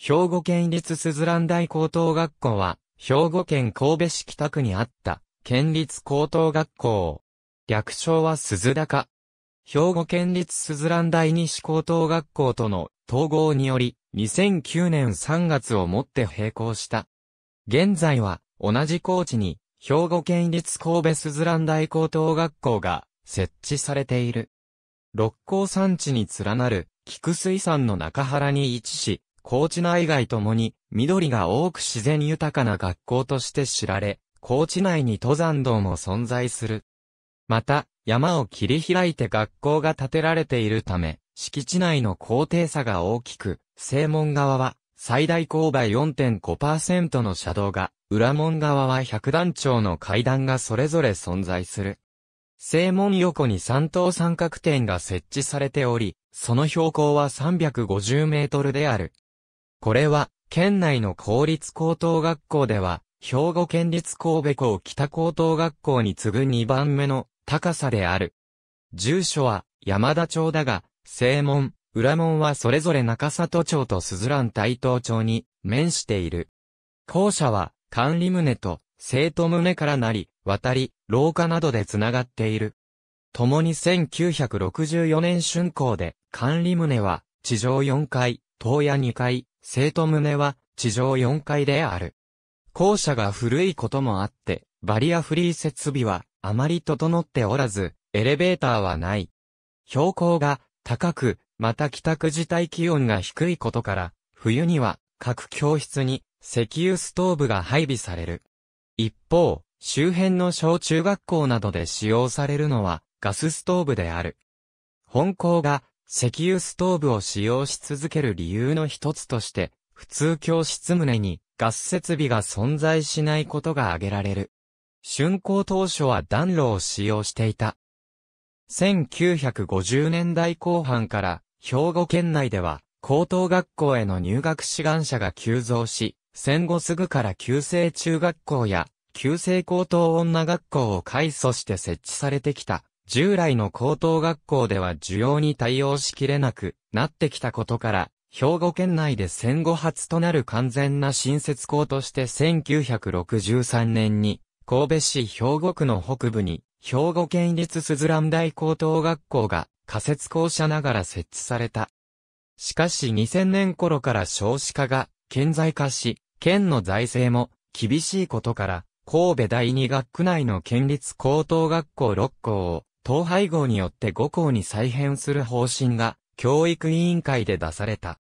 兵庫県立鈴蘭大高等学校は、兵庫県神戸市北区にあった、県立高等学校。略称は鈴高。兵庫県立鈴蘭大西高等学校との統合により、2009年3月をもって閉校した。現在は、同じ高地に、兵庫県立神戸鈴蘭大高等学校が設置されている。六甲山地に連なる、菊水山の中原に位置し、高知内外ともに、緑が多く自然豊かな学校として知られ、高知内に登山道も存在する。また、山を切り開いて学校が建てられているため、敷地内の高低差が大きく、正門側は最大勾配4.5%の車道が、裏門側は百段町の階段がそれぞれ存在する。正門横に三等三角点が設置されており、その標高は350メートルである。これは、県内の公立高等学校では、兵庫県立神戸校北高等学校に次ぐ2番目の高さである。住所は山田町だが、正門、裏門はそれぞれ中里町と鈴蘭台東町に面している。校舎は管理棟と生徒棟からなり、渡り、廊下などでつながっている。共に1964年春校で、管理棟は地上4階、東屋2階、生徒棟は地上4階である。校舎が古いこともあって、バリアフリー設備はあまり整っておらず、エレベーターはない。標高が高く、また帰宅自体気温が低いことから、冬には各教室に石油ストーブが配備される。一方、周辺の小中学校などで使用されるのはガスストーブである。本校が石油ストーブを使用し続ける理由の一つとして、普通教室棟にガス設備が存在しないことが挙げられる。竣工当初は暖炉を使用していた。1950年代後半から兵庫県内では高等学校への入学志願者が急増し、戦後すぐから旧制中学校や旧制高等女学校を改祖して設置されてきた従来の高等学校では需要に対応しきれなくなってきたことから、兵庫県内で戦後初となる完全な新設校として1963年に、神戸市兵庫区の北部に、兵庫県立スズラン大高等学校が仮設校舎ながら設置された。しかし2000年頃から少子化が顕在化し、県の財政も厳しいことから、神戸第二学区内の県立高等学校6校を統廃合によって5校に再編する方針が、教育委員会で出された。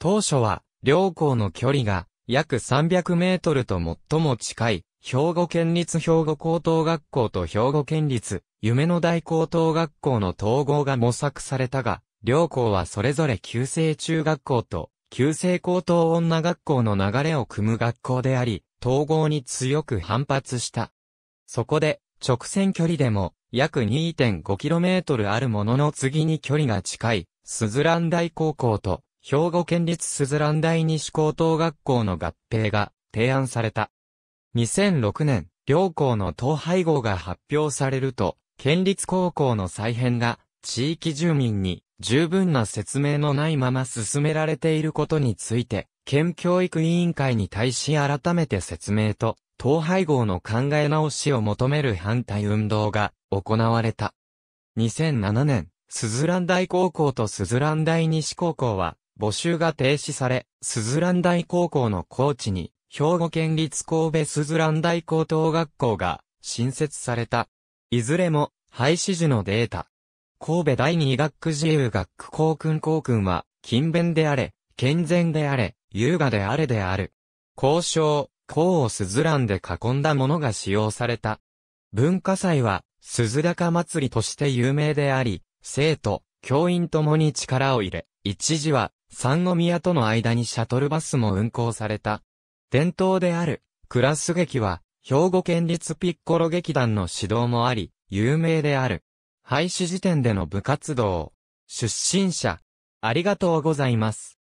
当初は、両校の距離が、約300メートルと最も近い、兵庫県立兵庫高等学校と兵庫県立、夢の大高等学校の統合が模索されたが、両校はそれぞれ旧制中学校と、旧制高等女学校の流れを組む学校であり、統合に強く反発した。そこで、直線距離でも、約 2.5km あるものの次に距離が近い、スズラン大高校と、兵庫県立スズラン大西高等学校の合併が提案された。2006年、両校の統廃合が発表されると、県立高校の再編が、地域住民に十分な説明のないまま進められていることについて、県教育委員会に対し改めて説明と統廃合の考え直しを求める反対運動が行われた。2007年、スズラン大高校とスズラン大西高校は募集が停止され、スズラン大高校のコーチに兵庫県立神戸スズラン大高等学校が新設された。いずれも廃止時のデータ。神戸第二学自由学区校訓校訓は勤勉であれ、健全であれ、優雅であれである。交渉、甲をすずらんで囲んだものが使用された。文化祭は、鈴高祭りとして有名であり、生徒、教員ともに力を入れ、一時は、三宮との間にシャトルバスも運行された。伝統である、クラス劇は、兵庫県立ピッコロ劇団の指導もあり、有名である。廃止時点での部活動。出身者、ありがとうございます。